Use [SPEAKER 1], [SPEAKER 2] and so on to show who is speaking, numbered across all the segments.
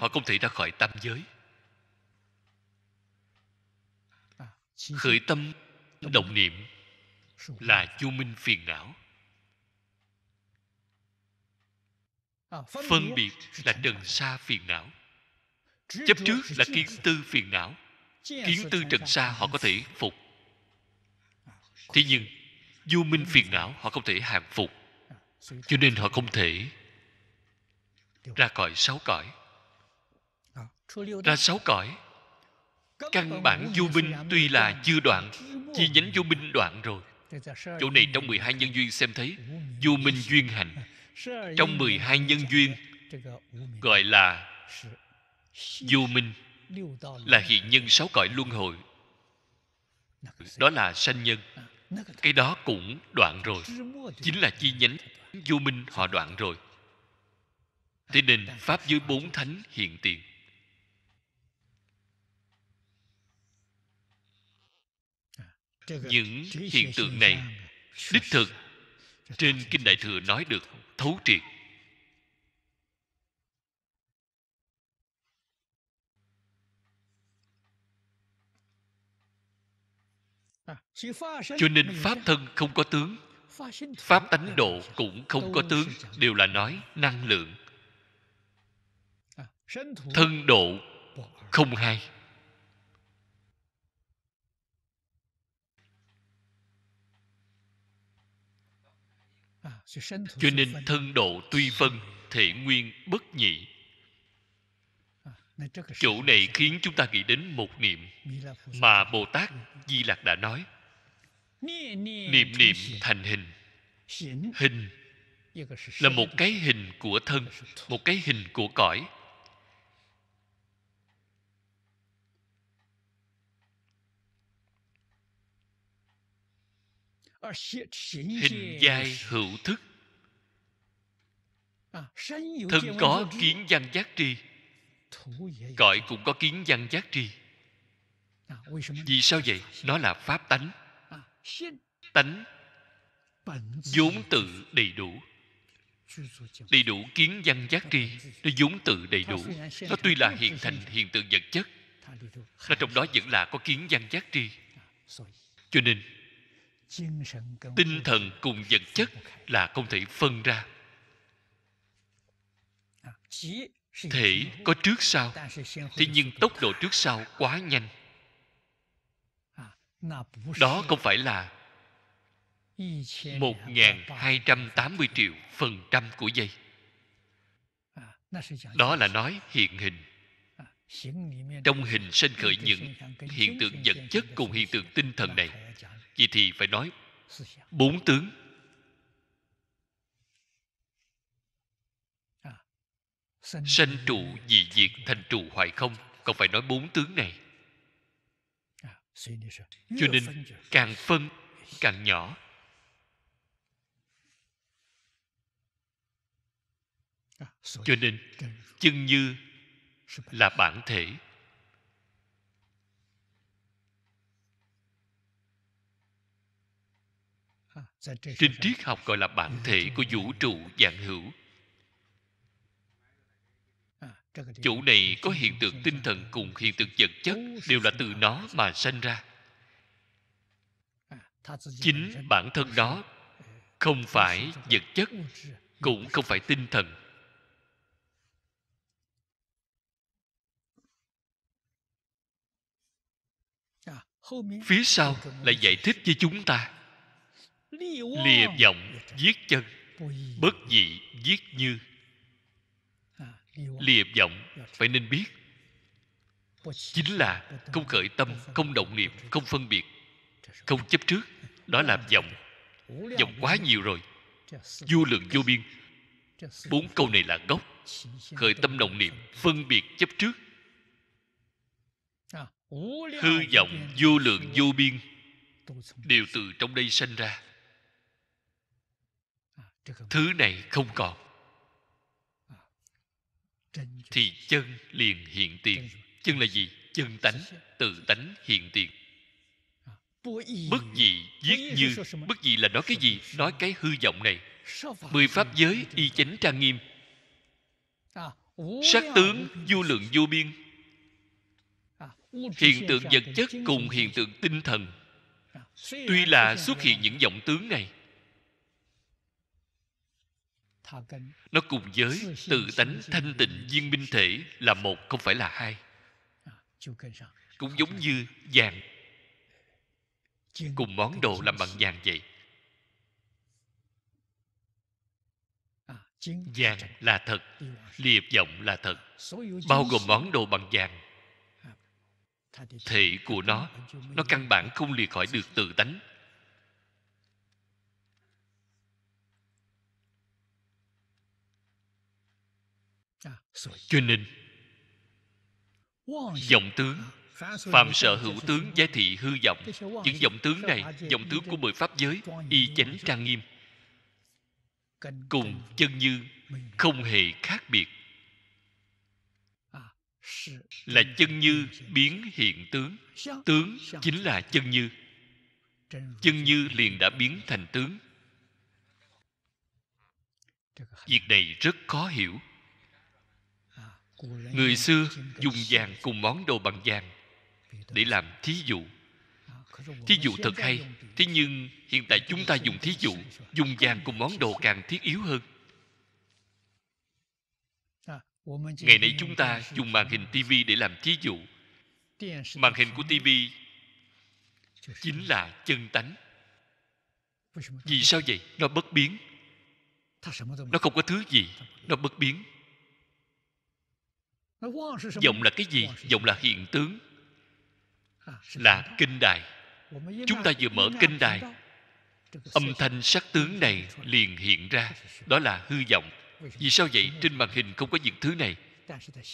[SPEAKER 1] họ không thể ra khỏi tam giới khởi tâm động niệm là vô minh phiền não phân biệt là trần sa phiền não chấp trước là kiến tư phiền não kiến tư trần sa họ có thể phục thế nhưng vô minh phiền não họ không thể hàng phục cho nên họ không thể ra khỏi sáu cõi ra sáu cõi căn bản vô minh tuy là chưa đoạn chi nhánh vô minh đoạn rồi chỗ này trong 12 nhân duyên xem thấy vô minh duyên hành trong 12 nhân duyên gọi là vô minh là hiện nhân sáu cõi luân hồi đó là sanh nhân cái đó cũng đoạn rồi chính là chi nhánh vô minh họ đoạn rồi thế nên pháp dưới bốn thánh hiện tiền những hiện tượng này đích thực trên kinh đại thừa nói được thấu triệt à, cho nên pháp thân không có tướng pháp tánh độ cũng không có tướng đều là nói năng lượng à, thân độ không hai À, cho nên thân độ tuy phân thể nguyên bất nhị à, chỗ này khiến chúng ta nghĩ đến một niệm mà bồ tát di lặc đã nói niệm niệm thành hình hình là một cái hình của thân một cái hình của cõi hình giai hữu thức thân có kiến văn giác tri cõi cũng có kiến văn giác tri vì sao vậy nó là pháp tánh tánh vốn tự đầy đủ đầy đủ kiến văn giác tri nó vốn tự đầy đủ nó tuy là hiện thành hiện tượng vật chất nó trong đó vẫn là có kiến văn giác tri cho nên tinh thần cùng vật chất là không thể phân ra à, thể có trước sau thế nhưng tốc độ trước sau quá nhanh à, đó không phải là một nghìn hai trăm tám mươi triệu phần trăm của giây à, đó là nói hiện hình trong hình sinh khởi những hiện tượng vật chất cùng hiện tượng tinh thần này vậy thì phải nói bốn tướng à, sanh trụ dị diệt thành trụ hoại không còn phải nói bốn tướng này à, à, cho nên càng phân càng nhỏ cho nên chân như là bản thể trên triết học gọi là bản thể dạ, của dạ, dạ. vũ trụ dạng hữu à, chỗ này có hiện tượng tinh thần cùng hiện tượng vật chất đều là từ nó mà sanh ra à, chính bản thân đó không phải vật chất cũng không phải tinh thần à, phía sau lại giải thích với chúng ta lìa vọng giết chân bất dị giết như à, lìa vọng dạ phải nên biết chính là không khởi tâm dạ không động niệm không phân biệt dạ không chấp trước đó là vọng vọng quá nhiều rồi vô lượng vô biên bốn câu này là gốc khởi tâm động niệm phân biệt chấp trước à, hư vọng vô lượng vô biên đều từ trong đây sanh ra thứ này không còn à, thì chân liền hiện tiền chân là gì chân tánh tự tánh hiện tiền
[SPEAKER 2] à, bất gì giết như bất gì là nói cái
[SPEAKER 1] gì nói cái hư vọng này mười pháp giới y chánh trang nghiêm à, e sát tướng vô lượng vô biên e hiện tượng vật chất cùng hiện tượng tinh thần tuy là xuất hiện những vọng tướng này nó cùng với tự tánh thanh tịnh viên minh thể là một không phải là hai cũng giống như vàng cùng món đồ làm bằng vàng vậy vàng là thật liệp vọng là thật bao gồm món đồ bằng vàng thể của nó nó căn bản không lìa khỏi được tự tánh À. cho nên vọng tướng phàm sở hữu tướng giá thị hư vọng những vọng tướng này vọng tướng của mười pháp giới y chánh trang nghiêm cùng chân như không hề khác biệt là chân như biến hiện tướng tướng chính là chân như chân như liền đã biến thành tướng việc này rất khó hiểu người xưa dùng vàng cùng món đồ bằng vàng để làm thí dụ thí dụ thật hay thế nhưng hiện tại chúng ta dùng thí dụ dùng vàng cùng món đồ càng thiết yếu hơn ngày nay chúng ta dùng màn hình TV để làm thí dụ màn hình của TV chính là chân tánh vì sao vậy nó bất biến nó không có thứ gì nó bất biến vọng là cái gì vọng là hiện tướng à, là kinh đài chúng ta vừa mở kinh đài âm thanh sắc tướng này liền hiện ra đó là hư vọng vì sao vậy trên màn hình không có những thứ này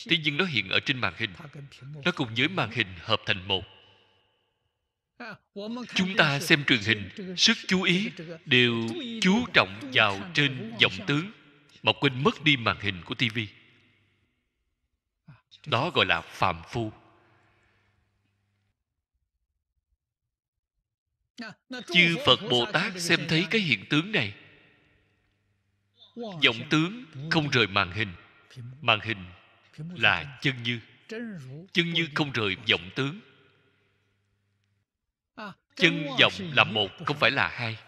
[SPEAKER 1] thế nhưng nó hiện ở trên màn hình nó cùng với màn hình hợp thành một à, chúng ta xem truyền hình sức chú ý đều chú trọng vào trên vọng tướng mà quên mất đi màn hình của tivi đó gọi là phạm phu chư phật bồ tát xem thấy cái hiện tướng này giọng tướng không rời màn hình màn hình là chân như chân như không rời giọng tướng chân giọng là một không phải là hai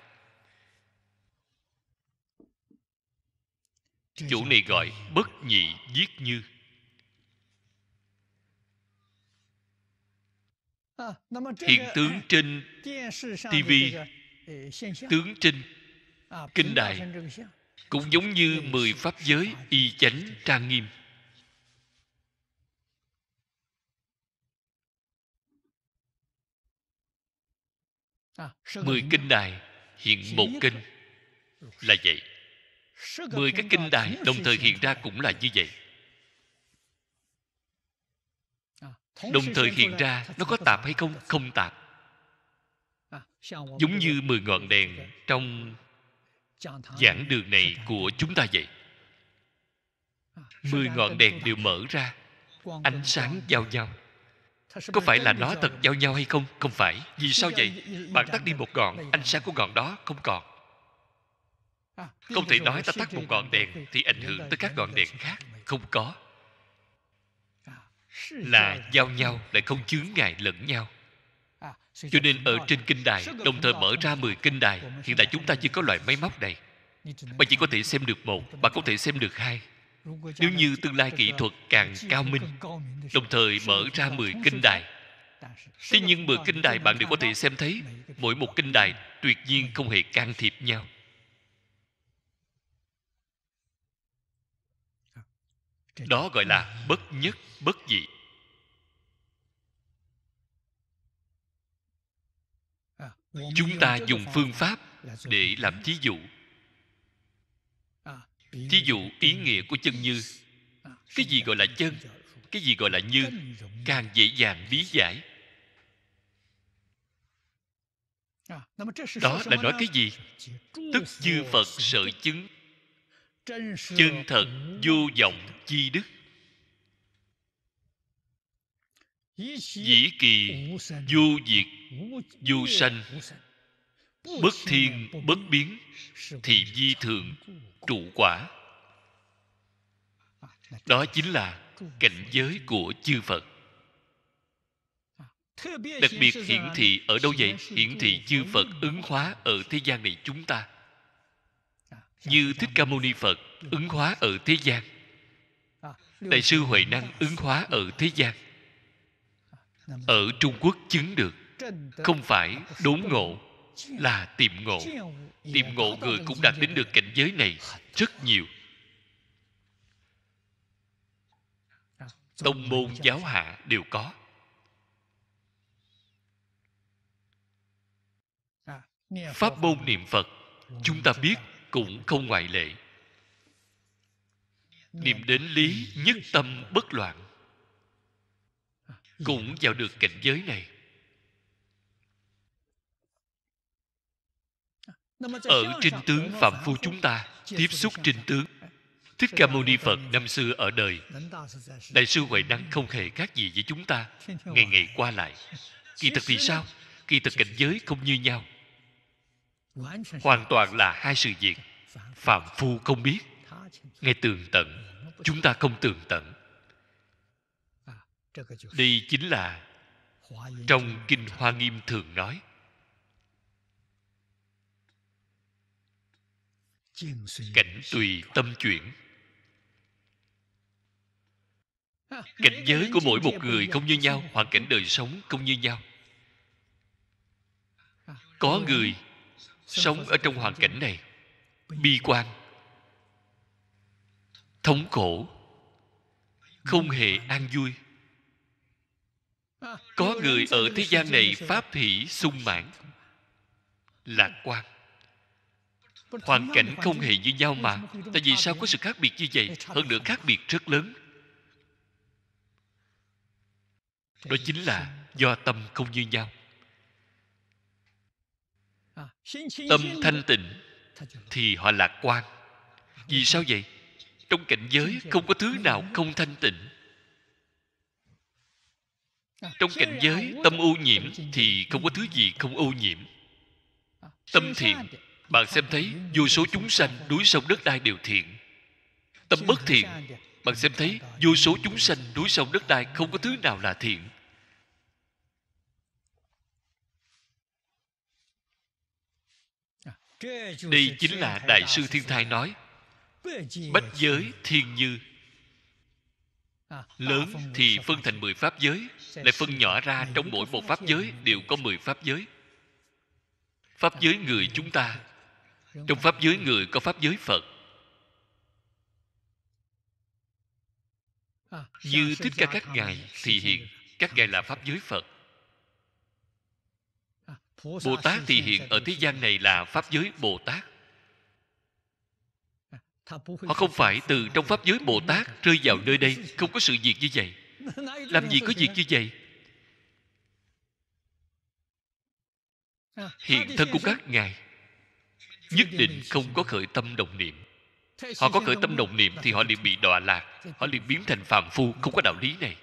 [SPEAKER 1] chủ này gọi bất nhị giết như hiện tướng trên TV, tướng trên kinh đài cũng giống như mười pháp giới y chánh trang nghiêm. À, mười kinh đài hiện một kinh là vậy. Mười cái kinh đài đồng thời hiện ra cũng là như vậy. đồng thời hiện ra nó có tạp hay không không tạp à, giống như mười ngọn đèn trong giảng đường này của chúng ta vậy
[SPEAKER 2] à, mười ngọn đèn
[SPEAKER 1] đều mở ra ánh sáng giao nhau có phải là nó thật giao nhau hay không không phải vì sao vậy bạn tắt đi một ngọn ánh sáng của ngọn đó không còn à, không thể nói ta tắt một ngọn đèn thì ảnh hưởng tới các ngọn đèn khác không có là giao nhau lại không chướng ngại lẫn nhau à, cho nên ở trên kinh đài đồng thời mở ra 10 kinh đài hiện tại chúng ta chưa có loại máy móc này bạn chỉ có thể xem được một bạn có thể xem được hai nếu như tương lai kỹ thuật càng cao minh đồng thời mở ra 10 kinh đài thế nhưng 10 kinh đài bạn đều có thể xem thấy mỗi một kinh đài tuyệt nhiên không hề can thiệp nhau đó gọi là bất nhất bất dị chúng ta dùng phương pháp để làm thí dụ
[SPEAKER 2] thí dụ ý
[SPEAKER 1] nghĩa của chân như cái gì gọi là chân cái gì gọi là như càng dễ dàng lý giải đó là nói cái gì tức chư phật sợ chứng chân thật vô vọng chi đức dĩ kỳ vô diệt vô sanh
[SPEAKER 2] bất thiên bất
[SPEAKER 1] biến thì di thường trụ quả đó chính là cảnh giới của chư phật đặc biệt hiển thị ở đâu vậy hiển thị chư phật ứng hóa ở thế gian này chúng ta như thích ca mâu ni phật ứng hóa ở thế gian đại sư huệ năng ứng hóa ở thế gian ở trung quốc chứng được không phải đốn ngộ là tìm ngộ tìm ngộ người cũng đạt đến được cảnh giới này rất nhiều tông môn giáo hạ đều có pháp môn niệm phật chúng ta biết cũng không ngoại lệ dạ. niệm đến lý nhất tâm bất loạn dạ. cũng vào được cảnh giới này ở trên tướng phạm phu chúng ta tiếp xúc trên tướng thích ca mâu ni phật năm xưa ở đời đại sư huệ năng không hề khác gì với chúng ta ngày ngày qua lại
[SPEAKER 2] kỳ thực thì sao
[SPEAKER 1] kỳ thực cảnh giới không như nhau hoàn toàn là hai sự việc phạm phu không biết nghe tường tận chúng ta không tường tận đây chính là trong kinh hoa nghiêm thường nói cảnh tùy tâm chuyển cảnh giới của mỗi một người không như nhau hoàn cảnh đời sống không như nhau có người sống ở trong hoàn cảnh này bi quan thống khổ không hề an vui có người ở thế gian này pháp hỷ sung mãn lạc quan hoàn cảnh không hề như nhau mà tại vì sao có sự khác biệt như vậy hơn nữa khác biệt rất lớn đó chính là do tâm không như nhau tâm ờ, thanh tịnh thì họ lạc quan vì ờ, sao vậy trong cảnh giới không có thứ nào không thanh tịnh ờ, trong cảnh giới tâm ô nhiễm thì không có thứ gì không ô nhiễm tâm thiện bạn xem thấy vô số chúng sanh núi sông đất đai đều thiện tâm bất thiện bạn xem thấy vô số chúng sanh núi sông đất đai không có thứ nào là thiện đây chính là đại sư thiên thai nói bách giới thiên như lớn thì phân thành mười pháp giới lại phân nhỏ ra trong mỗi một pháp giới đều có mười pháp giới pháp giới người chúng ta trong pháp giới người có pháp giới phật như thích ca các ngài thì hiện các ngài là pháp giới phật bồ tát thì hiện ở thế gian này là pháp giới bồ tát à, họ không phải từ trong pháp giới bồ tát rơi vào nơi đây không có sự việc như vậy làm gì có việc như vậy à, hiện thân của các ngài nhất định không có khởi tâm đồng niệm
[SPEAKER 2] họ có khởi tâm đồng niệm thì họ
[SPEAKER 1] liền bị đọa lạc họ liền biến thành phàm phu không có đạo lý này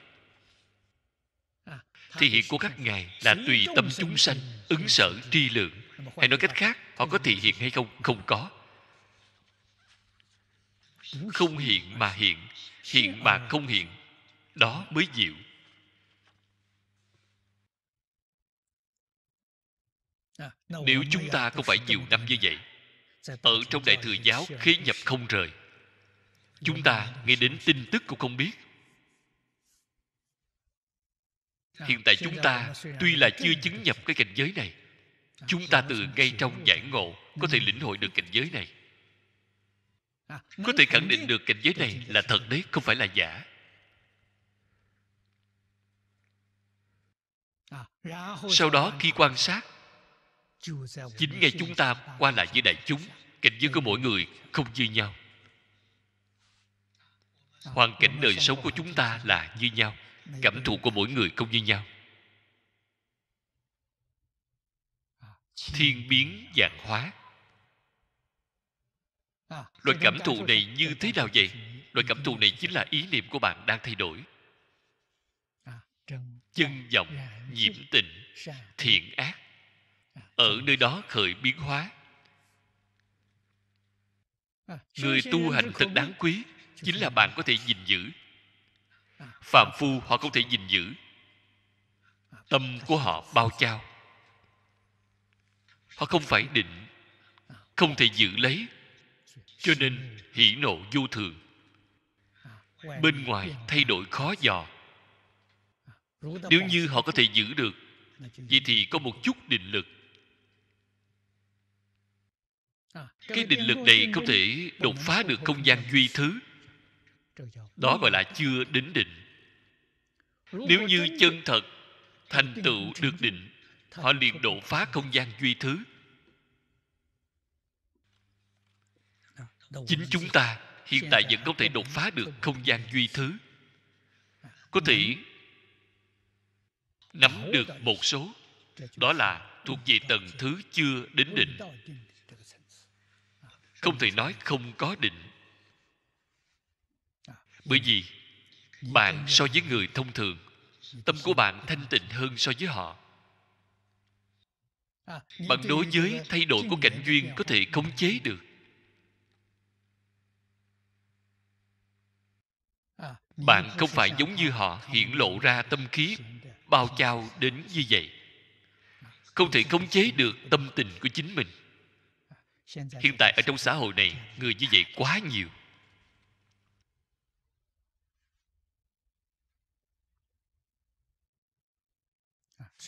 [SPEAKER 1] thì hiện của các ngài là tùy tâm chúng sanh ứng sở tri lượng hay nói cách khác họ có thị hiện hay không không có không hiện mà hiện hiện mà không hiện đó mới diệu nếu chúng ta không phải nhiều năm như vậy ở trong đại thừa giáo khi nhập không rời chúng ta nghe đến tin tức cũng không biết hiện tại chúng ta tuy là chưa chứng nhập cái cảnh giới này chúng ta từ ngay trong giải ngộ có thể lĩnh hội được cảnh giới này có thể khẳng định được cảnh giới này là thật đấy không phải là giả sau đó khi quan sát chính ngay chúng ta qua lại với đại chúng cảnh giới của mỗi người không như nhau hoàn cảnh đời sống của chúng ta là như nhau cảm thụ của mỗi người không như nhau à, thiên biến dạng hóa à, loại cảm thụ này như thế nào vậy loại cảm thụ này chính là ý niệm của bạn đang thay đổi à, chân vọng nhiễm tình thiện ác ở nơi đó khởi biến hóa người tu hành thật đáng quý chính là bạn có thể gìn giữ phàm phu họ không thể gìn giữ tâm của họ bao trao họ không phải định không thể giữ lấy cho nên hỷ nộ vô thường bên ngoài thay đổi khó dò nếu như họ có thể giữ được vậy thì có một chút định lực cái định lực này không thể đột phá được không gian duy thứ đó gọi là chưa đến định nếu như chân thật thành tựu được định họ liền độ phá không gian duy thứ chính chúng ta hiện tại vẫn có thể đột phá được không gian duy thứ có thể nắm được một số đó là thuộc về tầng thứ chưa đến định không thể nói không có định bởi vì bạn so với người thông thường tâm của bạn thanh tịnh hơn so với họ bạn đối với thay đổi của cảnh duyên có thể khống chế được bạn không phải giống như họ hiện lộ ra tâm khí bao trao đến như vậy không thể khống chế được tâm tình của chính mình hiện tại ở trong xã hội này người như vậy quá nhiều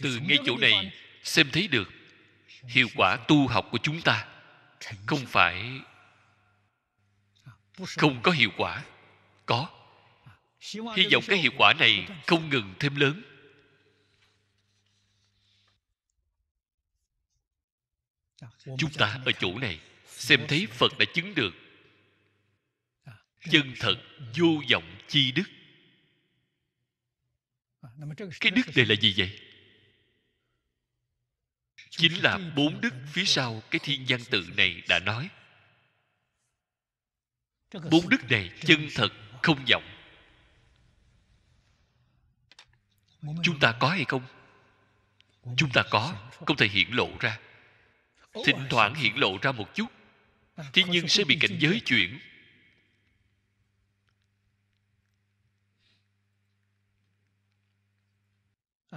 [SPEAKER 1] từ ngay chỗ này xem thấy được hiệu quả tu học của chúng ta không phải không có hiệu quả có hy vọng cái hiệu quả này không ngừng thêm lớn chúng ta ở chỗ này xem thấy phật đã chứng được à, chân thật vô vọng chi đức à, cái đức này là gì vậy chính là bốn đức phía sau cái thiên văn tự này đã nói bốn đức này chân thật không vọng chúng ta có hay không chúng ta có không thể hiện lộ ra thỉnh thoảng hiện lộ ra một chút thế nhưng sẽ bị cảnh giới chuyển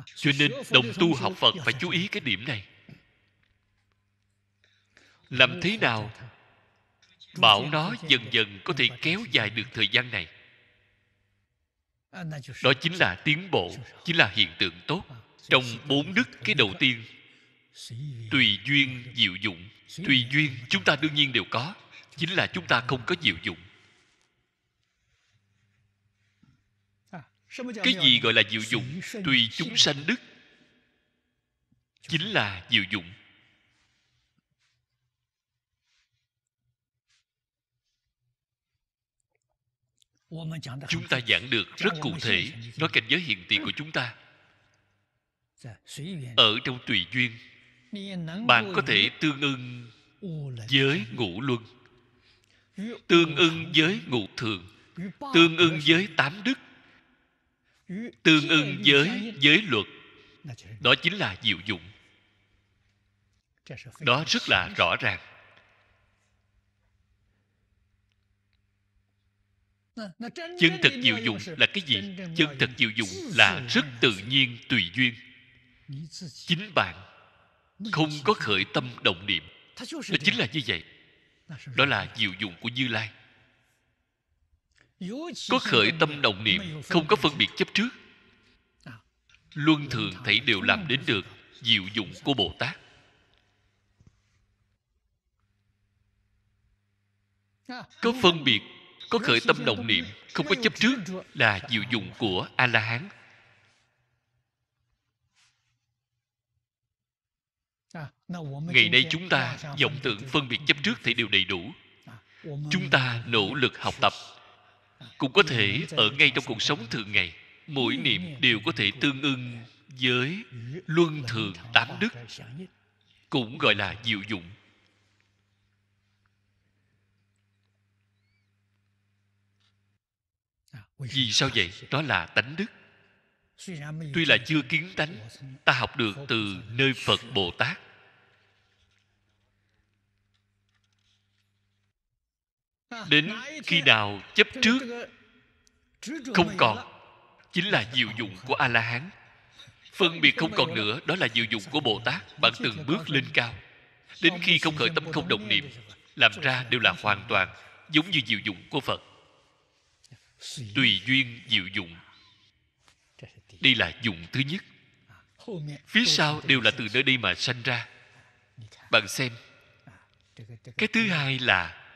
[SPEAKER 1] cho nên đồng tu học phật phải chú ý cái điểm này làm thế nào bảo nó dần dần có thể kéo dài được thời gian này đó chính là tiến bộ chính là hiện tượng tốt trong bốn đức cái đầu tiên tùy duyên diệu dụng tùy duyên chúng ta đương nhiên đều có chính là chúng ta không có diệu dụng cái gì gọi là diệu dụng tùy chúng sanh đức chính là diệu dụng chúng ta giảng được rất cụ thể nói cảnh giới hiện tiền của chúng ta dạ, ở trong tùy duyên
[SPEAKER 2] bạn có thể
[SPEAKER 1] tương ưng với ngũ luân tương ưng với ngũ thường tương ưng với tám đức tương ưng với giới luật đó chính là diệu dụng đó rất là rõ ràng Ờ, chân thật diệu dụng là cái gì chân thật diệu dụng là rất tự nhiên tùy duyên chính bạn không có khởi tâm động niệm nó chính là như vậy đó là diệu dụng của như lai có khởi tâm động niệm không à, à. có phân biệt chấp trước luân thường thấy đều làm đến được diệu dụng của bồ tát có phân biệt có khởi tâm động niệm không có chấp trước là diệu dụng của a la hán ngày nay chúng ta vọng tưởng phân biệt chấp trước thì đều đầy đủ chúng ta nỗ lực học tập cũng có thể ở ngay trong cuộc sống thường ngày mỗi niệm đều có thể tương ưng với luân thường tám đức cũng gọi là diệu dụng vì sao vậy đó là tánh đức tuy là chưa kiến tánh ta học được từ nơi phật bồ tát đến khi nào chấp trước không còn chính là diệu dụng của a la hán phân biệt không còn nữa đó là diệu dụng của bồ tát bạn từng bước lên cao đến khi không khởi tâm không động niệm làm ra đều là hoàn toàn giống như diệu dụng của phật tùy duyên diệu dụng đây là dụng thứ nhất phía sau đều là từ nơi đây mà sanh ra bạn xem à, cái thứ hai là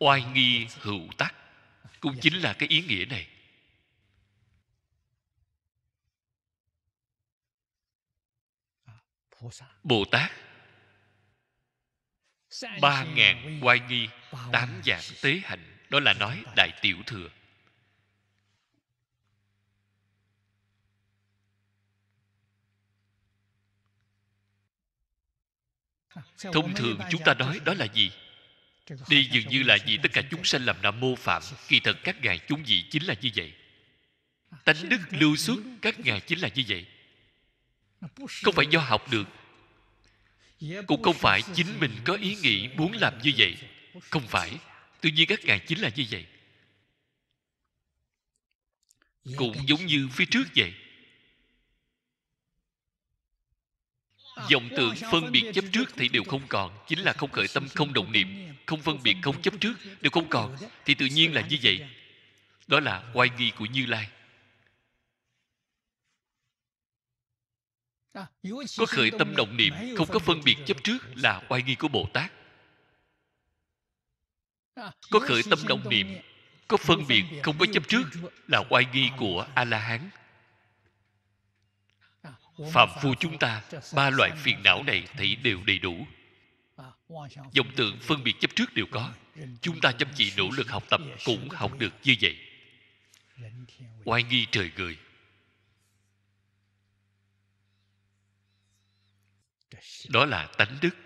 [SPEAKER 1] oai nghi hữu tắc cũng dạ, chính dạ. là cái ý nghĩa này à, bồ tát ba ngàn oai nghi tám dạng tế hạnh đó là nói đại tiểu thừa thông thường chúng ta nói đó là gì đây dường như là vì tất cả chúng sanh làm nam mô phạm kỳ thật các ngài chúng vị chính là như vậy à, tánh đức lưu xuất các ngài chính là như vậy không phải do học được dạ, cũng không phải chính mình có ý nghĩ muốn làm như vậy không phải tuy nhiên các ngài chính là như vậy dạ, cũng giống như phía trước vậy dòng tượng phân biệt chấp trước thì đều không còn chính là không khởi tâm không động niệm không phân biệt không chấp trước đều không còn thì tự nhiên là như vậy đó là oai nghi của như lai à, có khởi tâm động niệm không có phân biệt chấp trước là oai nghi của bồ tát à, có khởi tâm động niệm có phân biệt không có chấp trước là oai nghi ờ. của a la hán phạm phu chúng ta ba loại phiền não này thì đều đầy đủ dòng tượng phân biệt chấp trước đều có chúng ta chăm chỉ nỗ lực học tập cũng học được như vậy oai nghi trời người đó là tánh đức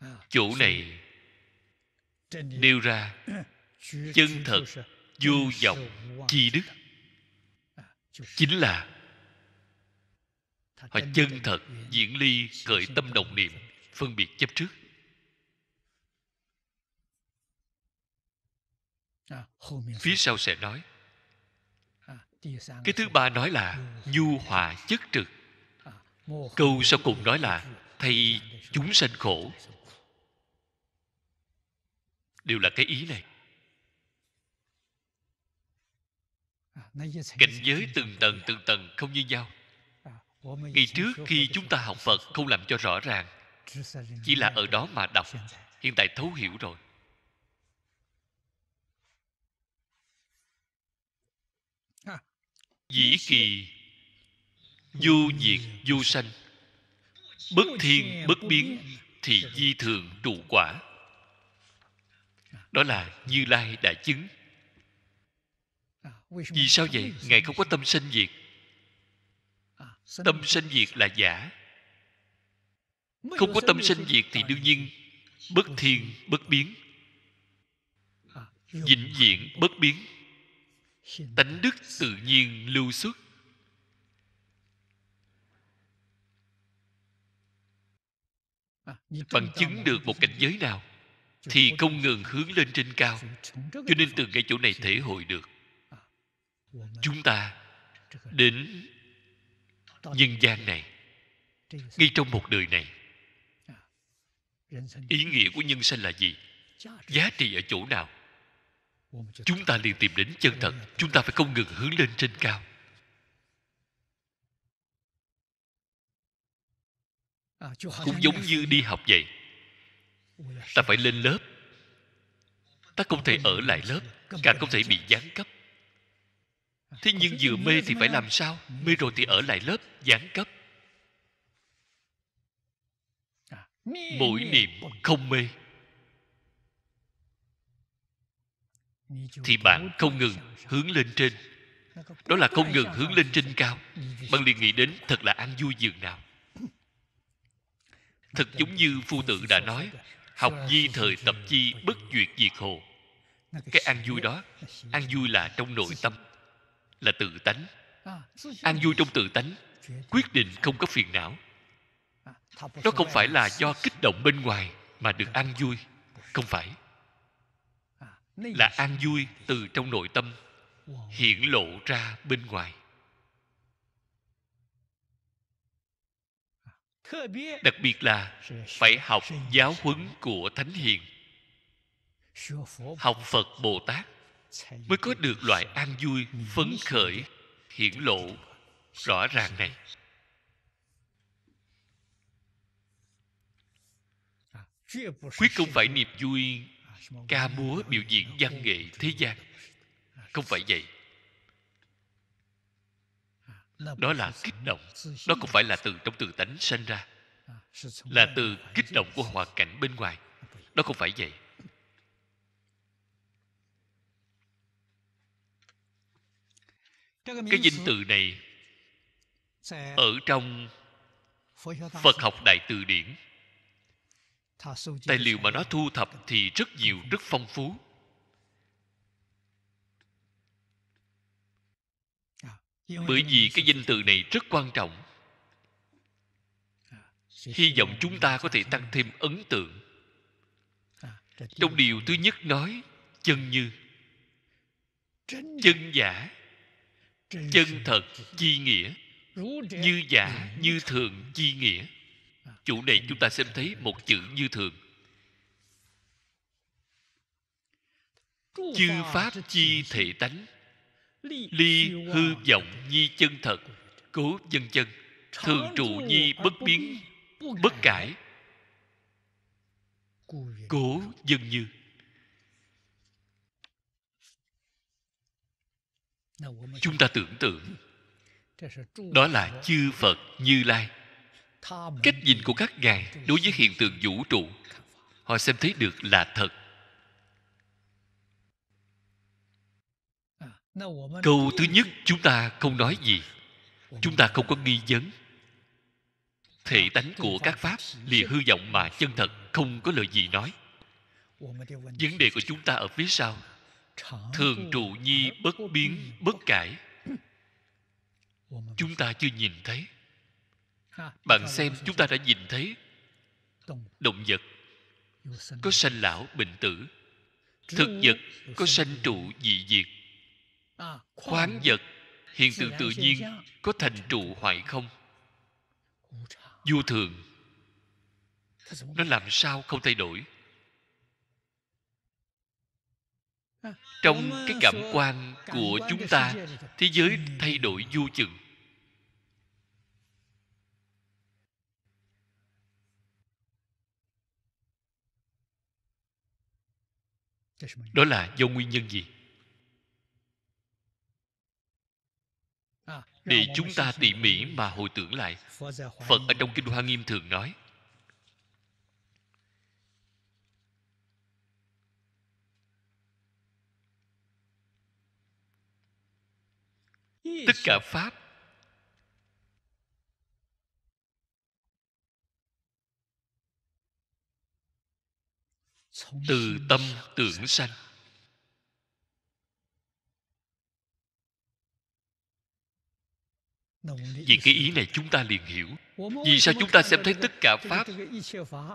[SPEAKER 1] à, chỗ này nêu ra chân thật vô vọng chi đức chính là họ chân thật diễn ly cởi tâm đồng niệm phân biệt chấp trước à, phía sau sẽ nói à, cái thứ ba nói là nhu hòa chất trực à, câu sau cùng nói là thay chúng sanh khổ đều là cái ý này À, cảnh giới từng tầng từng tầng không như nhau à, ngày trước khi chúng ta học phật không làm cho rõ ràng chỉ là ở đó mà đọc hiện tại thấu hiểu rồi à, dĩ kỳ du diệt du sanh bất thiên bất biến thì di thường trụ quả đó là như lai đã chứng vì sao vậy ngài không có tâm sinh diệt à, tâm sinh diệt là giả không có tâm sinh diệt thì đương nhiên bất thiên bất biến à, vĩnh diện bất biến tánh đức tự nhiên lưu xuất à, bằng chứng được một cảnh giới nào thì không ngừng hướng lên trên cao cho nên từ ngay chỗ này thể hội được chúng ta đến nhân gian này ngay trong một đời này ý nghĩa của nhân sinh là gì giá trị ở chỗ nào chúng ta liền tìm đến chân thật chúng ta phải không ngừng hướng lên trên cao cũng giống như đi học vậy ta phải lên lớp ta không thể ở lại lớp càng không thể bị gián cấp thế nhưng vừa mê thì phải làm sao mê rồi thì ở lại lớp giảng cấp mỗi niệm không mê thì bạn không ngừng hướng lên trên đó là không ngừng hướng lên trên cao bạn liền nghĩ đến thật là ăn vui dường nào thật giống như phu tử đã nói học di thời tập chi bất duyệt diệt hồ cái ăn vui đó ăn vui là trong nội tâm là tự tánh à, an vui trong tự tánh quyết định không có phiền não à, Nó không phải là do kích động bên ngoài mà được an vui không phải à, là an vui từ trong nội tâm hiện lộ ra bên ngoài đặc biệt là phải học giáo huấn của thánh hiền học phật bồ tát mới có được loại an vui phấn khởi hiển lộ rõ ràng này quyết không phải niềm vui ca múa biểu diễn văn nghệ thế gian không phải vậy đó là kích động đó không phải là từ trong từ tánh sinh ra là từ kích động của hoàn cảnh bên ngoài đó không phải vậy cái danh từ này ở trong phật học đại từ điển tài liệu mà nó thu thập thì rất nhiều rất phong phú à, bởi vì cái danh từ này rất quan trọng à, hy vọng chúng ta có thể tăng thêm ấn tượng à, trong điều thứ nhất nói chân như chân giả chân thật chi nghĩa như giả như thường chi nghĩa chủ này chúng ta xem thấy một chữ như thường chư pháp chi thể tánh ly hư vọng nhi chân thật cố dân chân thường trụ nhi bất biến bất cải cố dân như chúng ta tưởng tượng đó là chư phật như lai cách nhìn của các ngài đối với hiện tượng vũ trụ họ xem thấy được là thật à, câu thứ nhất chúng ta không nói gì chúng ta không có nghi vấn thể tánh của các pháp lìa hư vọng mà chân thật không có lời gì nói vấn đề của chúng ta ở phía sau thường trụ nhi bất biến bất cải chúng ta chưa nhìn thấy bạn xem chúng ta đã nhìn thấy động vật có sanh lão bệnh tử thực vật có sanh trụ dị diệt à, khoáng vật hiện tượng tự nhiên có thành trụ hoại không vô thường nó làm sao không thay đổi trong cái cảm quan của chúng ta thế giới thay đổi vô chừng đó là do nguyên nhân gì để chúng ta tỉ mỉ mà hồi tưởng lại phật ở trong kinh hoa nghiêm thường nói tất cả pháp từ tâm tưởng sanh vì cái ý này chúng ta liền hiểu vì sao chúng ta xem thấy tất cả pháp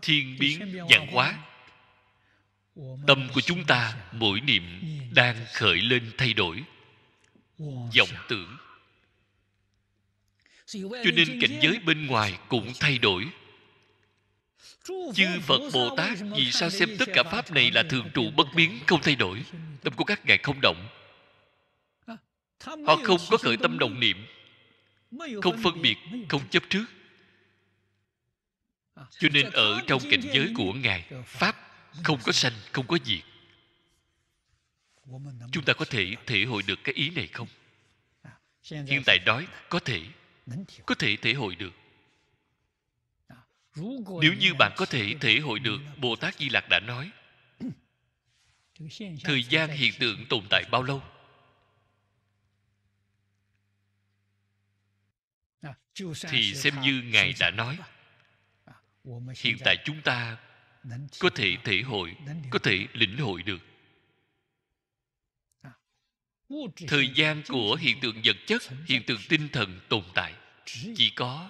[SPEAKER 1] thiên biến vạn hóa tâm của chúng ta mỗi niệm đang khởi lên thay đổi vọng tưởng cho nên cảnh giới bên ngoài cũng thay đổi chư phật bồ tát vì sao xem tất cả pháp này là thường trụ bất biến không thay đổi tâm của các ngài không động à, họ không có khởi tâm đồng niệm không phân biệt không chấp trước à, cho nên ở trong cảnh giới của ngài pháp không có sanh không có diệt chúng ta có thể thể hội được cái ý này không hiện tại đói có thể có thể thể hội được nếu như bạn có thể thể hội được bồ tát di lặc đã nói thời gian hiện tượng tồn tại bao lâu thì xem như ngài đã nói hiện tại chúng ta có thể thể hội có thể lĩnh hội được thời gian của hiện tượng vật chất hiện tượng tinh thần tồn tại chỉ có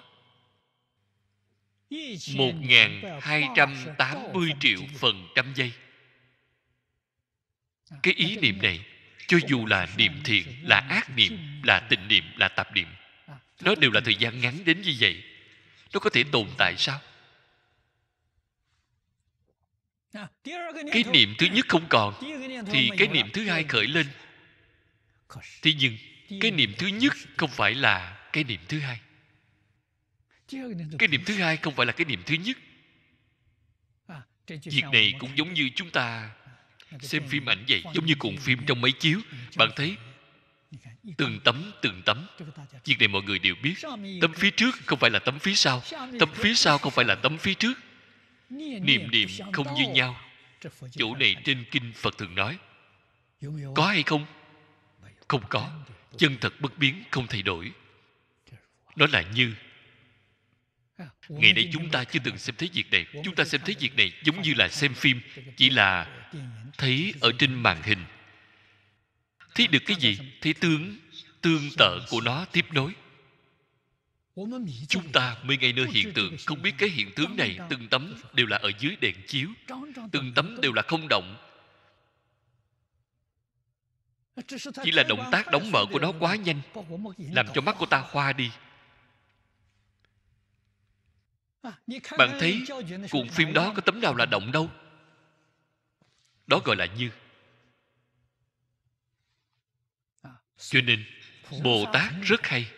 [SPEAKER 1] một nghìn hai trăm tám mươi triệu phần trăm giây Cái ý niệm này Cho dù là niệm thiện Là ác niệm Là tình niệm Là tạp niệm Nó đều là thời gian ngắn đến như vậy Nó có thể tồn tại sao Cái niệm thứ nhất không còn Thì cái niệm thứ hai khởi lên thế nhưng cái niệm thứ nhất không phải là cái niệm thứ hai cái niệm thứ hai không phải là cái niệm thứ nhất à, việc này cũng giống như chúng ta à, xem phim ảnh vậy giống như cuộn phim trong máy chiếu bạn thấy từng tấm từng tấm việc này mọi người đều biết tấm phía trước không phải là tấm phía sau tấm phía sau không phải là tấm phía trước niệm niệm không như nhau chỗ này trên kinh phật thường nói có hay không không có chân thật bất biến không thay đổi đó là như ngày nay chúng ta chưa từng xem thấy việc này chúng ta xem thấy việc này giống như là xem phim chỉ là thấy ở trên màn hình thấy được cái gì thấy tướng tương tự của nó tiếp nối chúng ta mới ngay nơi hiện tượng không biết cái hiện tướng này từng tấm đều là ở dưới đèn chiếu từng tấm đều là không động chỉ là động tác đóng mở của nó quá nhanh làm cho mắt của ta hoa đi bạn thấy cuộn phim đó có tấm nào là động đâu đó gọi là như cho nên bồ tát rất hay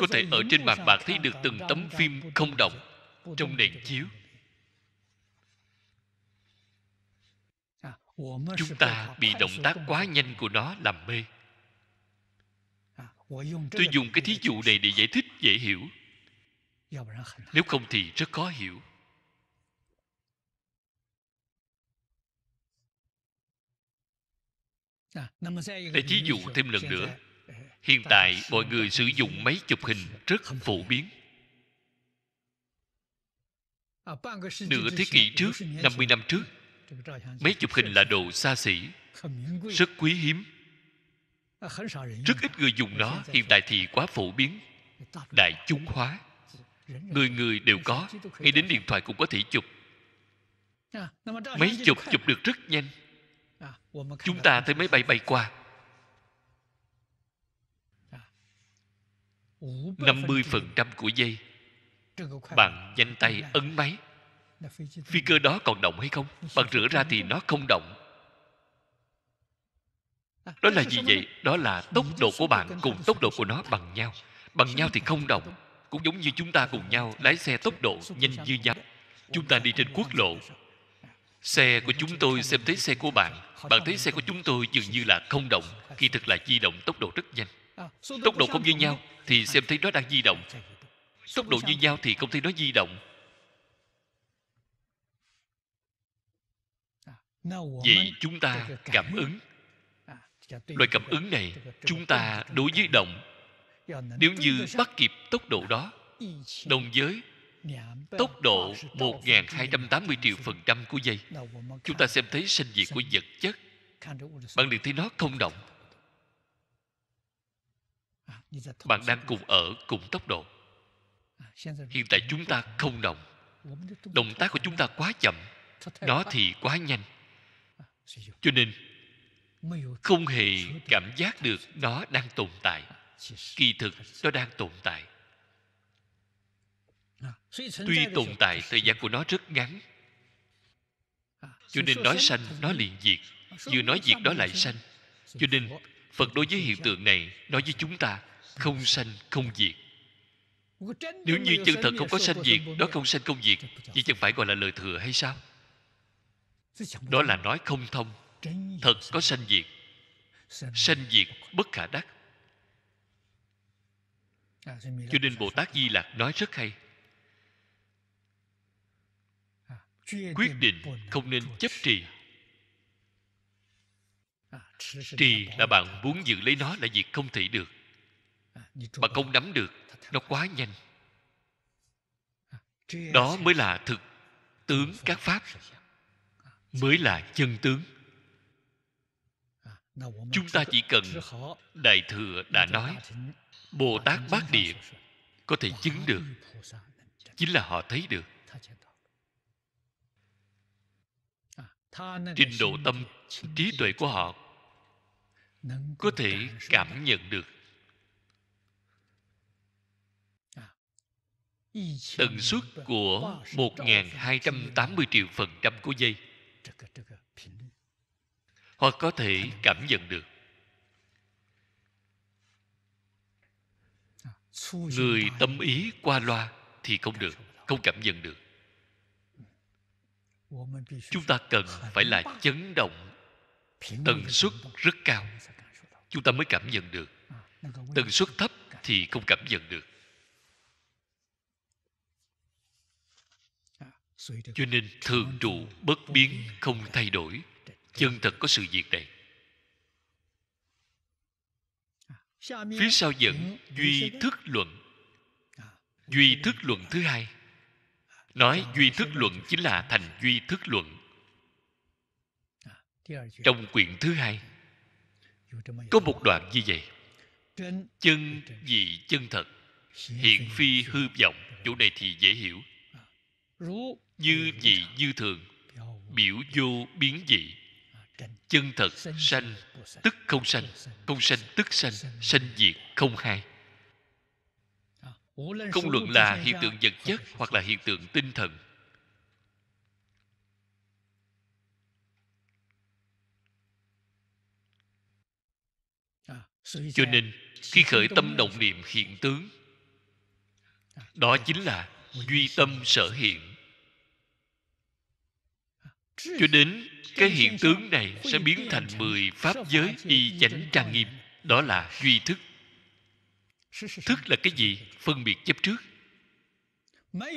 [SPEAKER 1] có thể ở trên mặt bạn thấy được từng tấm phim không động trong đèn chiếu chúng ta bị động tác quá nhanh của nó làm mê à, tôi dùng cái thí dụ này để giải thích dễ hiểu nếu không thì rất khó hiểu à, để thí dụ thêm lần nữa hiện tại mọi người sử dụng máy chụp hình rất phổ biến à, nửa thế kỷ trước 50 năm trước mấy chục hình là đồ xa xỉ rất quý hiếm rất ít người dùng nó hiện tại thì quá phổ biến đại chúng hóa người người đều có ngay đến điện thoại cũng có thể chụp mấy chụp chụp được rất nhanh chúng ta thấy máy bay bay qua 50% của giây bằng nhanh tay ấn máy phi cơ đó còn động hay không bạn rửa ra thì nó không động à, đó là gì vậy đó là tốc độ của bạn cùng tốc độ của nó bằng nhau bằng nhau thì không động cũng giống như chúng ta cùng nhau lái xe tốc độ nhanh như nhau chúng ta đi trên quốc lộ xe của chúng tôi xem thấy xe của bạn bạn thấy xe của chúng tôi dường như là không động khi thực là di động tốc độ rất nhanh à, tốc độ không như nhau thì à, xem thấy nó đang di động tốc độ như nhau thì không thấy nó di động vậy chúng ta cảm ứng à, loại cảm ứng này chúng ta đối với động nếu như bắt kịp tốc độ à, đó đồng giới tốc độ 1280 triệu phần trăm của giây chúng ta xem thấy sinh diệt của vật chất bạn đừng thấy nó không động à, bạn đang cùng ở cùng tốc độ hiện tại chúng ta không động động tác của chúng ta quá chậm nó thì quá nhanh cho nên không hề cảm giác được nó đang tồn tại kỳ thực nó đang tồn tại à, tuy tồn tại thời gian của nó rất ngắn
[SPEAKER 2] à, à, cho nên nói sanh nó liền diệt vừa nói diệt đó lại sanh
[SPEAKER 1] cho nên phật đối với hiện tượng này nói với chúng ta không sanh không diệt nếu như chân thật không có sanh diệt đó không sanh không diệt vậy chẳng phải gọi là lời thừa hay sao đó là nói không thông thật có sanh diệt sanh diệt bất khả đắc cho nên bồ tát di lạc nói rất hay quyết định không nên chấp trì trì là bạn muốn giữ lấy nó là việc không thể được bạn không nắm được nó quá nhanh đó mới là thực tướng các pháp mới là chân tướng chúng ta chỉ cần đại thừa đã nói bồ tát bát địa có thể chứng được chính là họ thấy được trình độ tâm trí tuệ của họ có thể cảm nhận được tần suất của 1.280 triệu phần trăm của giây họ có thể cảm nhận được người tâm ý qua loa thì không được không cảm nhận được chúng ta cần phải là chấn động tần suất rất cao chúng ta mới cảm nhận được tần suất thấp thì không cảm nhận được cho nên thường trụ bất biến không thay đổi chân thật có sự việc này à, phía sau dẫn duy thức luận à, duy thức luận thứ hai nói duy thức luận chính là thành duy thức luận à, trong quyển thứ hai có một đoạn như vậy chân vì chân thật hiện phi hư vọng chỗ này thì dễ hiểu như vị như thường biểu vô biến dị à, chân thật sanh tức không sanh không sanh tức sanh sanh diệt không hai à, không luận là hiện tượng vật chất hoặc là hiện tượng tinh thần à, cho nên khi khởi tâm động niệm hiện tướng đó chính là duy tâm sở hiện cho đến cái hiện tướng này sẽ biến thành mười pháp giới y chánh trang nghiêm đó là duy thức thức là cái gì phân biệt chấp trước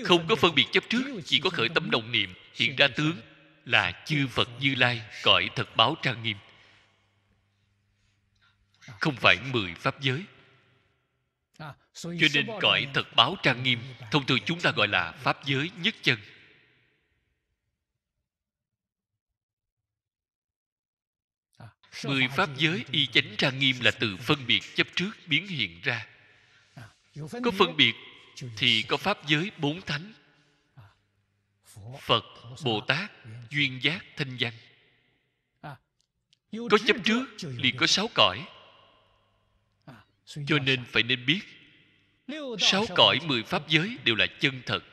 [SPEAKER 1] không có phân biệt chấp trước chỉ có khởi tâm đồng niệm hiện ra tướng là chư phật như lai cõi thật báo trang nghiêm không phải mười pháp giới À, cho nên cõi thật báo trang nghiêm thông thường chúng ta gọi là pháp giới nhất chân à, mười pháp giới y chánh trang nghiêm là từ phân biệt chấp trước biến hiện ra à, có phân biệt thì có pháp giới bốn thánh phật bồ tát duyên giác thanh văn có chấp trước liền có sáu cõi cho nên phải nên biết sáu cõi mười pháp giới đều là chân thật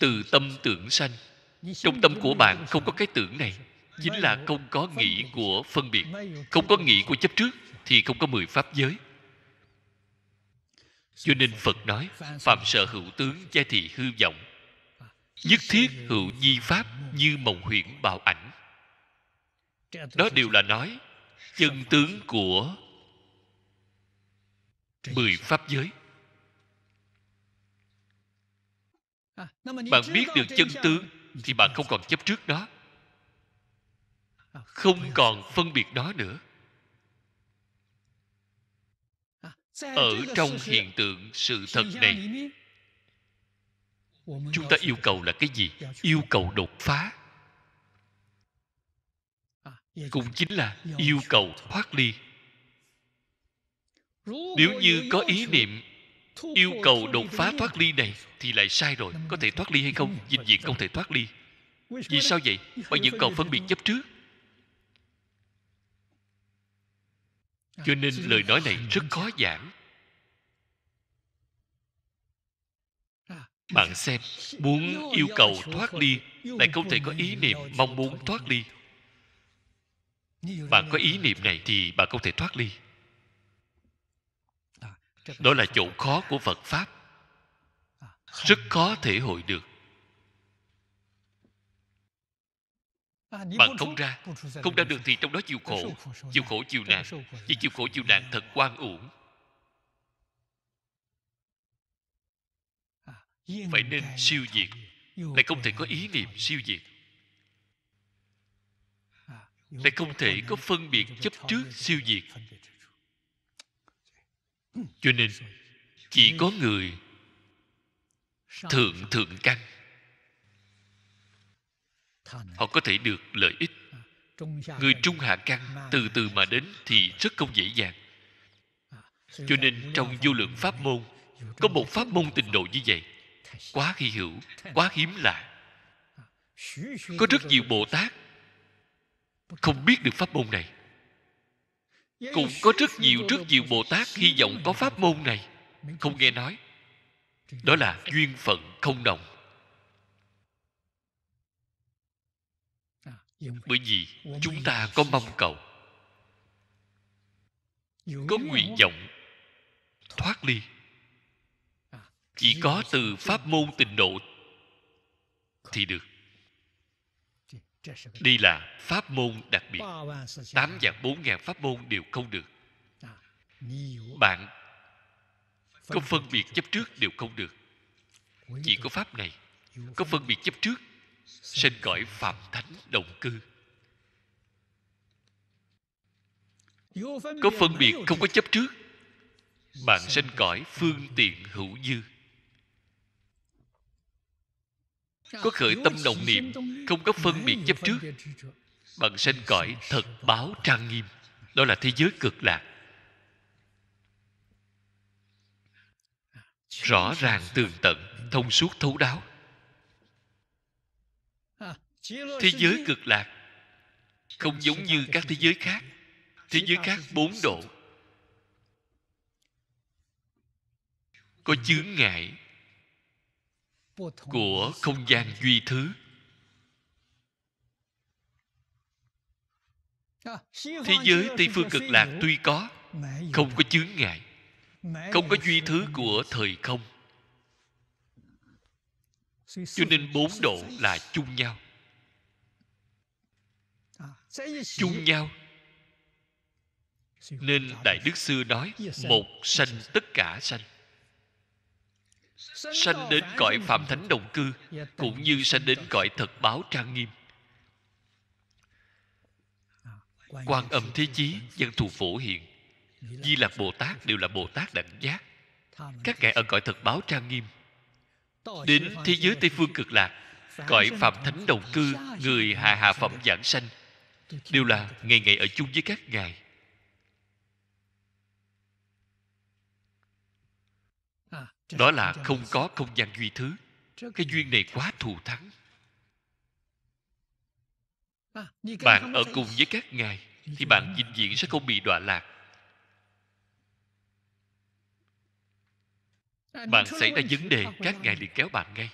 [SPEAKER 1] từ tâm tưởng sanh trong tâm của bạn không có cái tưởng này chính là không có nghĩ của phân biệt không có nghĩ của chấp trước thì không có mười pháp giới cho nên phật nói phạm sợ hữu tướng gia thị hư vọng nhất thiết hữu di pháp như mộng huyễn bào ảnh đó đều là nói chân tướng của mười pháp giới à, bạn biết được chân tướng thì bạn không còn chấp trước đó à, không còn phân biệt đó nữa à, ở trong hiện tượng sự thật này chúng ta yêu cầu là cái gì yêu cầu đột phá cũng chính là yêu cầu thoát ly nếu như có ý niệm yêu cầu đột phá thoát ly này thì lại sai rồi có thể thoát ly hay không vĩnh diện không thể thoát ly vì sao vậy bởi những cầu phân biệt chấp trước cho nên lời nói này rất khó giảng bạn xem muốn yêu cầu thoát ly lại không thể có ý niệm mong muốn thoát ly bạn có ý niệm này thì bạn không thể thoát ly đó là chỗ khó của phật pháp à, rất khó thể hội được à, bạn không ra không ra được thì trong đó chịu khổ chịu khổ chịu nạn chỉ chịu khổ chịu nạn thật quan uổng à, phải nên siêu diệt lại không thể có ý niệm siêu diệt lại không thể có phân biệt chấp trước siêu diệt cho nên chỉ có người thượng thượng căn họ có thể được lợi ích người trung hạ căn từ từ mà đến thì rất không dễ dàng cho nên trong vô lượng pháp môn có một pháp môn tình độ như vậy quá hy hữu quá hiếm lạ có rất nhiều bồ tát không biết được pháp môn này cũng có rất nhiều rất nhiều bồ tát hy vọng có pháp môn này không nghe nói đó là duyên phận không đồng bởi vì chúng ta có mong cầu có nguyện vọng thoát ly chỉ có từ pháp môn tịnh độ thì được đi là pháp môn đặc biệt tám vạn bốn ngàn pháp môn đều không được à, bạn có phân biệt chấp trước đều không được chỉ có pháp này có phân biệt chấp trước sinh cõi phạm thánh đồng cư có phân biệt không có chấp trước bạn sinh cõi phương tiện hữu dư có khởi tâm đồng niệm không có phân biệt chấp trước bằng sanh cõi thật báo trang nghiêm đó là thế giới cực lạc rõ ràng tường tận thông suốt thấu đáo thế giới cực lạc không giống như các thế giới khác thế giới khác bốn độ có chướng ngại của không gian duy thứ thế giới tây phương cực lạc tuy có không có chướng ngại
[SPEAKER 2] không có duy thứ của
[SPEAKER 1] thời không cho nên bốn độ là chung nhau chung nhau nên đại đức sư nói một sanh tất cả sanh sanh đến cõi phạm thánh đồng cư cũng như sanh đến cõi thật báo trang nghiêm quan âm thế chí dân thù phổ hiện di lạc bồ tát đều là bồ tát đảnh giác các ngài ở cõi thật báo trang nghiêm đến thế giới tây phương cực lạc
[SPEAKER 2] cõi phạm thánh đồng cư
[SPEAKER 1] người hạ hạ phẩm giảng sanh đều là ngày ngày ở chung với các ngài À, đó là không có không gian duy thứ cái duyên này quá thù thắng à, bạn ở cùng với các ngài thì bạn vĩnh viễn sẽ không bị đọa lạc à, bạn xảy ra vấn đề các ngài liền kéo bạn ngay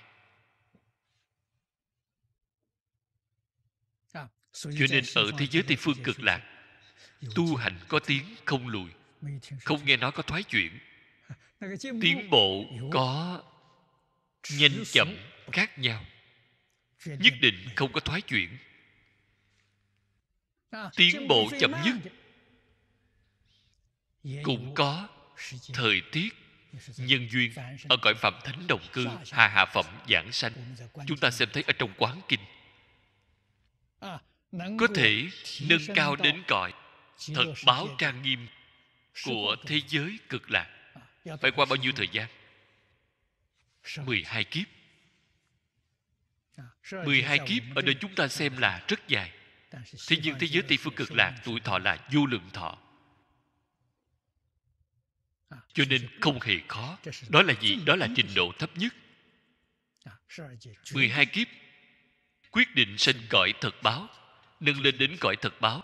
[SPEAKER 1] cho nên ở thế giới tây phương cực lạc tu hành có tiếng không lùi không nghe nói có thoái chuyển tiến bộ có nhanh chậm khác nhau nhất định không có thoái chuyển à, tiến bộ chậm nhất cũng có thời tiết nhân duyên ở cõi phạm thánh đồng cư hà hạ phẩm giảng sanh chúng ta xem thấy ở trong quán kinh à, có thể nâng cao đến cõi thật báo trang nghiêm của thế giới cực lạc Dạ, Phải qua bao nhiêu thời gian? 12 kiếp 12 dạ, kiếp ở đây chúng ta xem là rất dài Thế nhưng thế giới Tây Phương Cực Lạc tuổi thọ là vô lượng thọ dạ, Cho nên không hề khó Đó là gì? Đó là trình độ thấp nhất 12 kiếp quyết định sinh cõi thật báo nâng lên đến cõi thật báo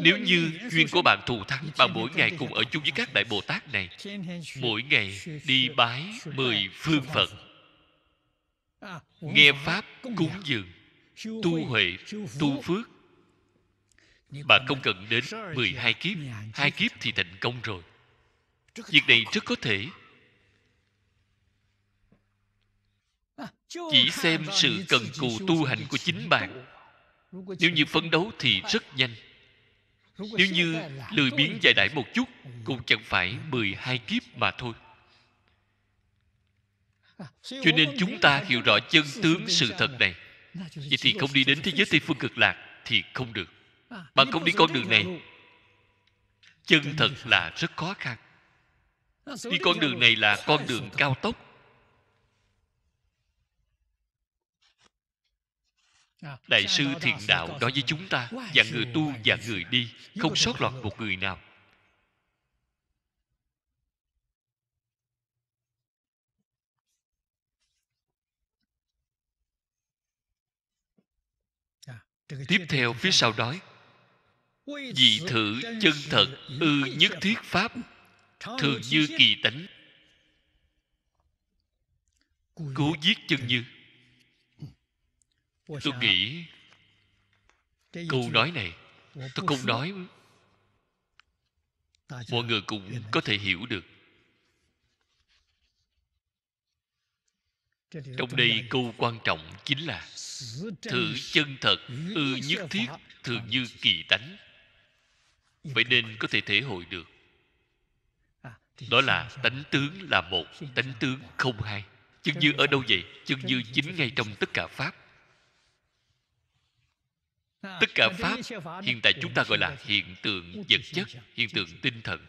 [SPEAKER 1] nếu như duyên của bạn thù thắng bạn mỗi ngày cùng ở chung với các đại bồ tát này mỗi ngày đi bái mười phương phật nghe pháp cúng dường tu huệ tu phước bạn không cần đến 12 kiếp hai kiếp thì thành công rồi việc này rất có thể chỉ xem sự cần cù tu hành của chính bạn nếu như phấn đấu thì rất nhanh nếu như lười biến dài đại một chút Cũng chẳng phải 12 kiếp mà thôi à, Cho nên chúng ta hiểu rõ chân tướng sự thật này Vậy thì không đi đến thế giới Tây Phương Cực Lạc Thì không được Bạn à, không đi con đường này Chân thật là rất khó khăn à, Đi con đường này là con đường cao tốc À, đại sư thiền đạo nói với chúng ta và người tu và người đi không sót lọt một người nào à, tiếp theo phía sau nói vì thử chân thật ư nhất thiết pháp thường như kỳ tánh cố giết chân như tôi nghĩ câu nói này tôi không nói mọi người cũng có thể hiểu được trong đây câu quan trọng chính là thử chân thật ư nhất thiết thường như kỳ tánh vậy nên có thể thể hội được à, đó là tánh tướng là một tánh tướng không hai chân như ở đâu vậy chân như chính ngay trong tất cả pháp À, tất cả pháp hiện tại chúng ta gọi là hiện tượng vật chất hiện tượng tinh thần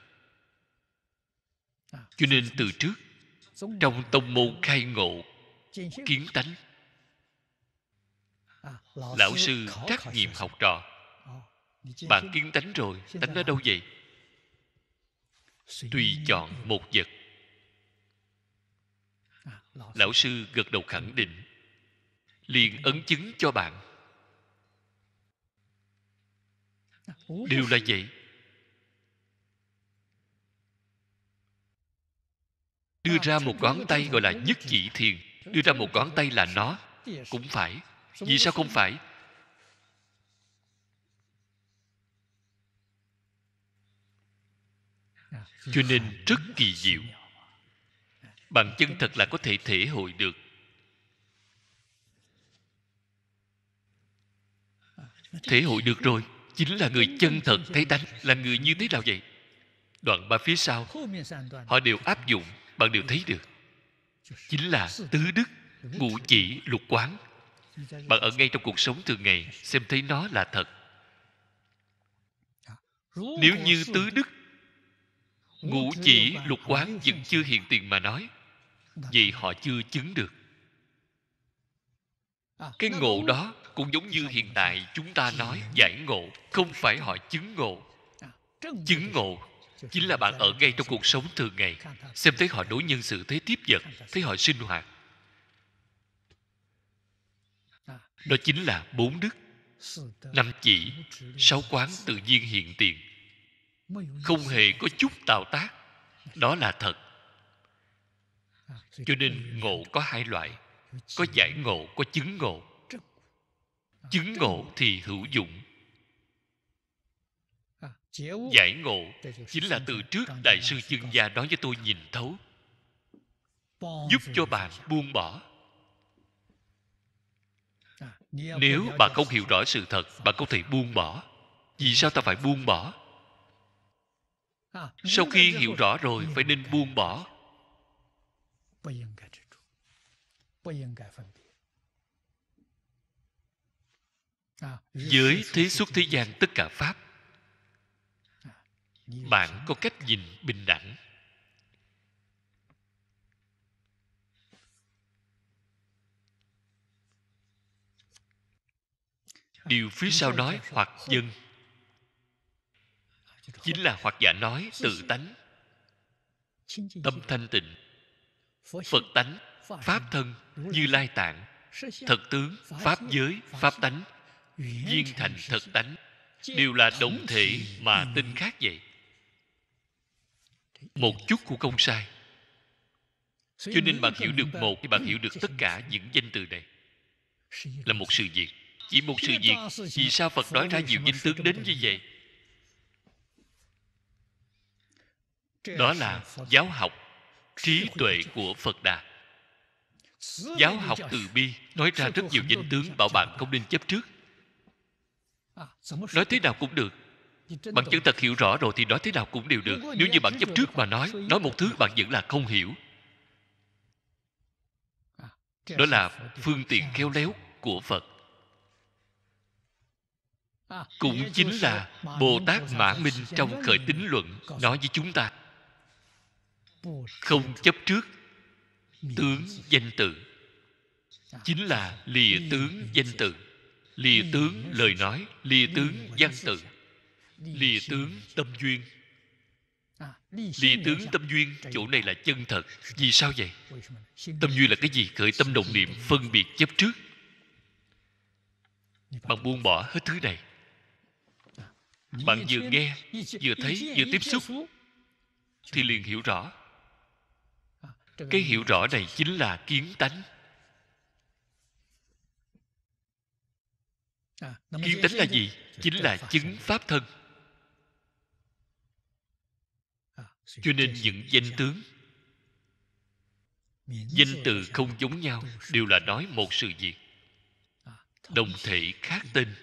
[SPEAKER 1] à, cho nên từ trước trong tông môn khai ngộ kiến tánh à, lão sư trắc nghiệm học trò ờ, bạn kiến tánh rồi tánh ở đâu vậy tùy chọn một vật lão sư gật đầu khẳng định liền ấn chứng cho bạn đều là vậy đưa ra một ngón tay gọi là nhất chỉ thiền đưa ra một ngón tay là nó cũng phải vì sao không phải cho nên rất kỳ diệu bằng chân thật là có thể thể hội được thể hội được rồi chính là người chân thật thấy tánh là người như thế nào vậy đoạn ba phía sau họ đều áp dụng bạn đều thấy được chính là tứ đức ngũ chỉ lục quán bạn ở ngay trong cuộc sống thường ngày xem thấy nó là thật nếu như tứ đức ngũ chỉ lục quán vẫn chưa hiện tiền mà nói vì họ chưa chứng được cái ngộ đó cũng giống như hiện tại chúng ta nói giải ngộ không phải họ chứng ngộ chứng ngộ chính là bạn ở ngay trong cuộc sống thường ngày xem thấy họ đối nhân xử thế tiếp vật thấy họ sinh hoạt đó chính là bốn đức năm chỉ sáu quán tự nhiên hiện tiền không hề có chút tạo tác đó là thật cho nên ngộ có hai loại có giải ngộ có chứng ngộ chứng ngộ thì hữu dụng giải ngộ chính là từ trước đại sư chương gia nói cho tôi nhìn thấu giúp cho bạn buông bỏ nếu bạn không hiểu rõ sự thật bạn không thể buông bỏ vì sao ta phải buông bỏ sau khi hiểu rõ rồi phải nên buông bỏ Giới thế xuất thế gian tất cả Pháp Bạn có cách nhìn bình đẳng Điều phía sau nói hoặc dân Chính là hoặc giả nói tự tánh Tâm thanh tịnh Phật tánh Pháp thân Như Lai Tạng Thật tướng Pháp giới Pháp tánh viên thành thật tánh đều là đồng thể mà tin khác vậy một chút của công sai cho nên bạn hiểu được một thì bạn hiểu được tất cả những danh từ này là một sự việc chỉ một sự việc vì sao phật nói ra nhiều danh tướng đến như vậy đó là giáo học trí tuệ của phật đà giáo học từ bi nói ra rất nhiều danh tướng bảo bạn không nên chấp trước À, nói thế nào cũng được bạn chân thật hiểu rõ rồi thì nói thế nào cũng đều được nếu như bạn chấp trước mà nói nói một thứ bạn vẫn là không hiểu à, đó là phương tiện khéo léo của phật à, cũng chính là bồ tát mã minh trong khởi tính luận nói với chúng ta không chấp trước tướng danh tự chính là lìa tướng danh tự lìa tướng lời nói lìa tướng văn tự lìa tướng tâm duyên lìa tướng tâm duyên chỗ này là chân thật vì sao vậy tâm duyên là cái gì khởi tâm đồng niệm phân biệt chấp trước bạn buông bỏ hết thứ này bạn vừa nghe vừa thấy vừa tiếp xúc thì liền hiểu rõ cái hiểu rõ này chính là kiến tánh À, kiến tánh là gì chính là chứng pháp thân à, cho nên những danh tướng danh từ không giống nhau đều là nói một sự việc à, đồng thể khác tên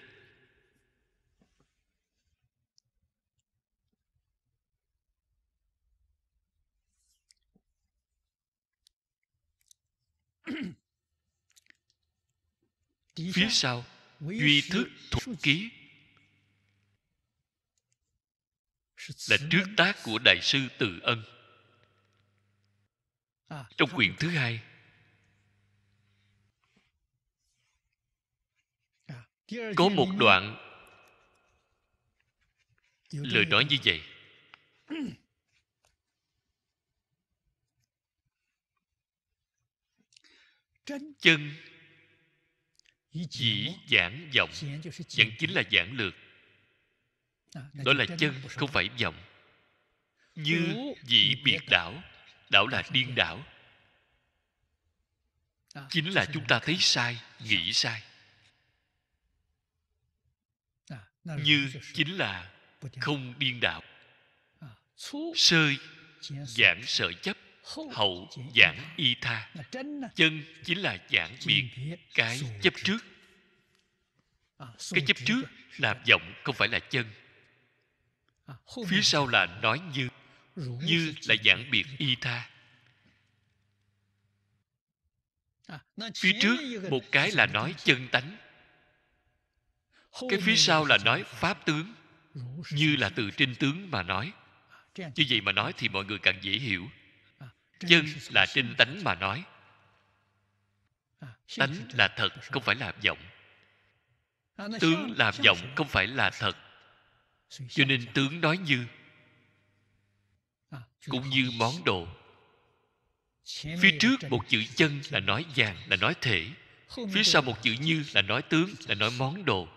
[SPEAKER 1] phía sau duy thức thuộc ký là trước tác của đại sư từ ân à, trong quyển thứ hai à, có một đoạn lời nói như vậy chân chỉ giảng vọng vẫn chính là giảng lược à, đó là chân không phải vọng như dĩ biệt đảo đảo là điên đảo à, chính là chúng ta thấy sai nghĩ sai à, như chính là không điên đạo sơ giảng sợ chấp hậu giảng y tha chân chính là giảng biệt à, cái chấp trước cái chấp trước là vọng không phải là chân à, phía sau là nói như như là giảng biệt y tha à, phía trước một cái là nói chân tánh cái phía sau là nói pháp tướng như là từ trên tướng mà nói như vậy mà nói thì mọi người càng dễ hiểu chân là trên tánh mà nói tánh là thật không phải là vọng tướng là vọng không phải là thật cho nên tướng nói như cũng như món đồ phía trước một chữ chân là nói vàng là nói thể phía sau một chữ như là nói tướng là nói món đồ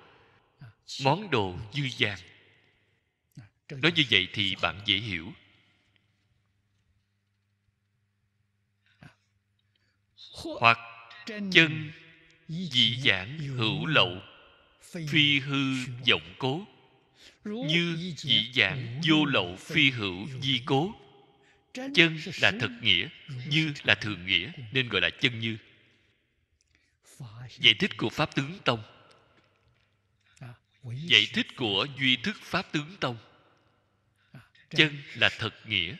[SPEAKER 1] món đồ như vàng nói như vậy thì bạn dễ hiểu
[SPEAKER 2] hoặc chân
[SPEAKER 1] dị giản hữu lậu phi hư vọng cố như dị giản vô lậu phi hữu di cố chân là thật nghĩa như là thường nghĩa nên gọi là chân như giải thích của pháp tướng tông à, giải thích của duy thức pháp tướng tông à, chân là thật nghĩa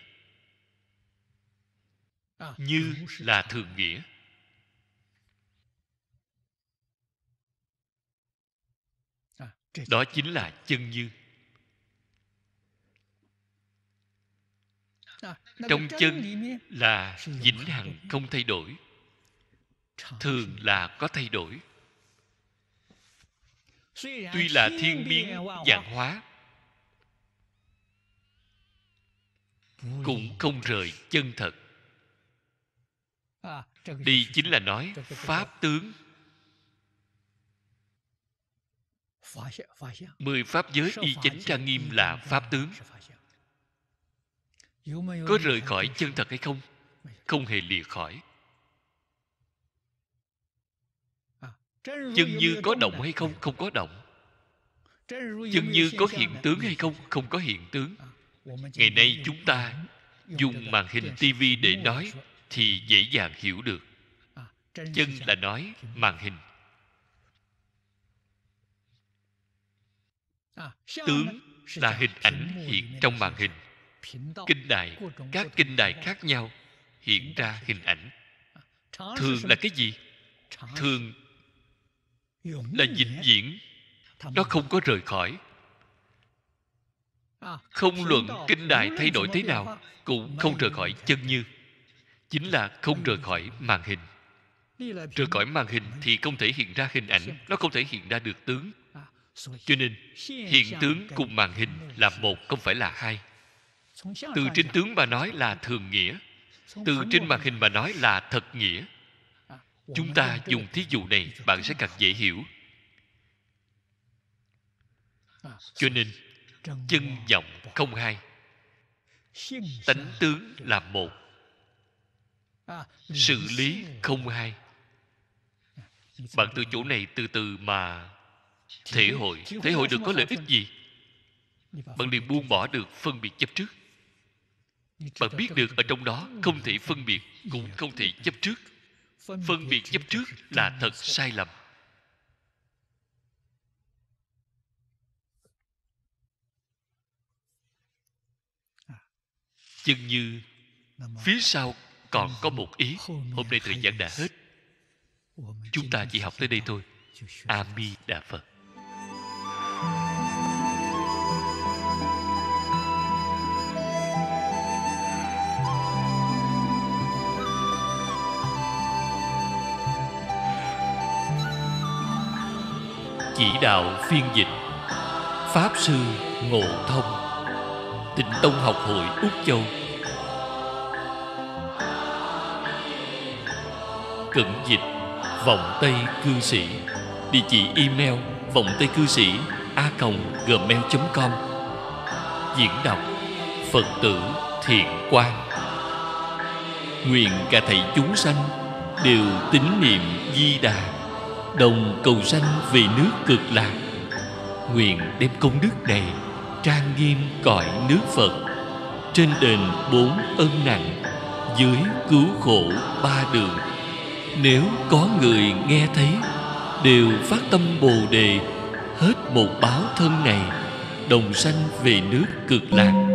[SPEAKER 1] à, như là thường nghĩa đó chính là chân như à, trong chân là vĩnh hằng không thay đổi thường là có thay đổi tuy là thiên biến dạng hóa cũng không rời chân thật à, đi chính là nói pháp tướng mười pháp giới y chánh trang nghiêm là pháp tướng có rời khỏi chân thật hay không không hề lìa khỏi à, chân như có động hay không không có động chân như có hiện tướng hay không không có hiện tướng à, ngày nay chúng ta dùng màn hình tivi để nói thì dễ dàng hiểu được à, chân là nói màn hình tướng là hình ảnh hiện trong màn hình kinh đài các kinh đài khác nhau hiện ra hình ảnh thường là cái gì thường
[SPEAKER 2] là vĩnh viễn
[SPEAKER 1] nó không có rời khỏi không luận kinh đài thay đổi thế nào cũng không rời khỏi chân như chính là không rời khỏi màn hình rời khỏi màn hình thì không thể hiện ra hình ảnh nó không thể hiện ra được tướng cho nên hiện tướng cùng màn hình là một không phải là hai từ trên tướng mà nói là thường nghĩa từ trên màn hình mà nói là thật nghĩa à, chúng ta dùng thí dụ này bạn sẽ càng dễ hiểu à, cho nên chân vọng không hai tánh tướng là một sự à, lý không hai bạn từ chỗ này từ từ mà thể hội thể hội được có lợi ích gì bạn liền buông bỏ được phân biệt chấp trước bạn biết được ở trong đó không thể phân biệt cũng không thể chấp trước phân biệt chấp trước là thật sai lầm chân à. như phía sau còn có một ý hôm nay thời gian đã hết chúng ta chỉ học tới đây thôi a di đà phật chỉ đạo phiên dịch pháp sư ngộ thông tịnh tông học hội úc châu cận dịch vòng tay cư sĩ địa chỉ email vòng tay cư sĩ a gmail.com diễn đọc phật tử thiện quan nguyện cả thầy chúng sanh đều tín niệm di đà đồng cầu sanh về nước cực lạc nguyện đem công đức này trang nghiêm cõi nước phật trên đền bốn ân nặng dưới cứu khổ ba đường nếu có người nghe thấy đều phát tâm bồ đề hết một báo thân này đồng sanh về nước cực lạc